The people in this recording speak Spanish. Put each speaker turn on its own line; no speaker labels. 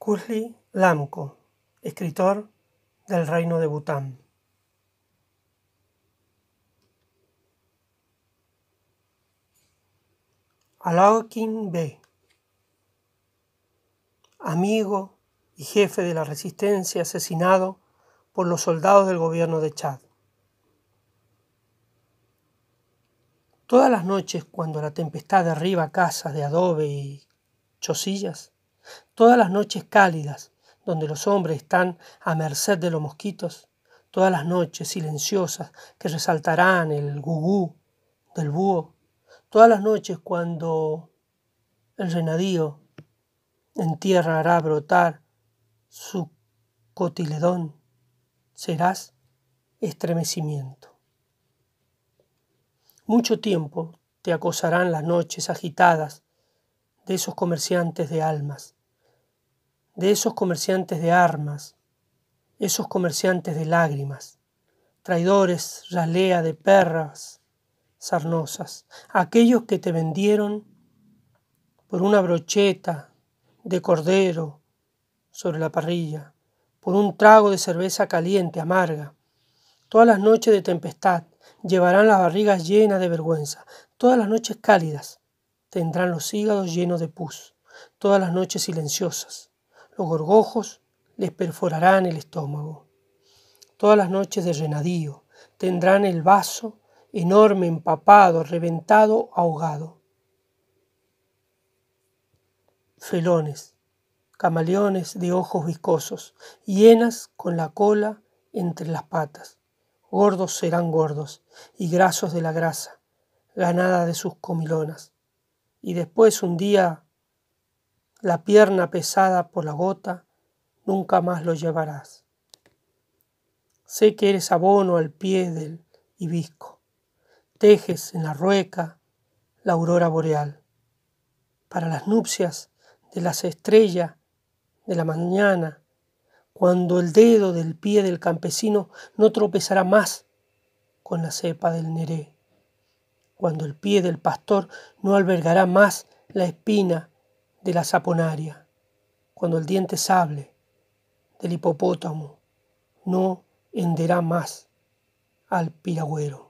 Kusli Lamko, escritor del Reino de Bután. Alaokin B, amigo y jefe de la resistencia asesinado por los soldados del gobierno de Chad. Todas las noches, cuando la tempestad derriba casas de adobe y chosillas, Todas las noches cálidas, donde los hombres están a merced de los mosquitos, todas las noches silenciosas que resaltarán el gugú del búho, todas las noches cuando el renadío en tierra hará brotar su cotiledón, serás estremecimiento. Mucho tiempo te acosarán las noches agitadas de esos comerciantes de almas, de esos comerciantes de armas, esos comerciantes de lágrimas, traidores, ralea de perras sarnosas, aquellos que te vendieron por una brocheta de cordero sobre la parrilla, por un trago de cerveza caliente, amarga. Todas las noches de tempestad llevarán las barrigas llenas de vergüenza, todas las noches cálidas, Tendrán los hígados llenos de pus, todas las noches silenciosas. Los gorgojos les perforarán el estómago. Todas las noches de renadío tendrán el vaso enorme, empapado, reventado, ahogado. Felones, camaleones de ojos viscosos, hienas con la cola entre las patas. Gordos serán gordos y grasos de la grasa, ganada de sus comilonas y después un día la pierna pesada por la gota, nunca más lo llevarás. Sé que eres abono al pie del hibisco, tejes en la rueca la aurora boreal. Para las nupcias de las estrellas de la mañana, cuando el dedo del pie del campesino no tropezará más con la cepa del neré cuando el pie del pastor no albergará más la espina de la saponaria, cuando el diente sable del hipopótamo no henderá más al piragüero.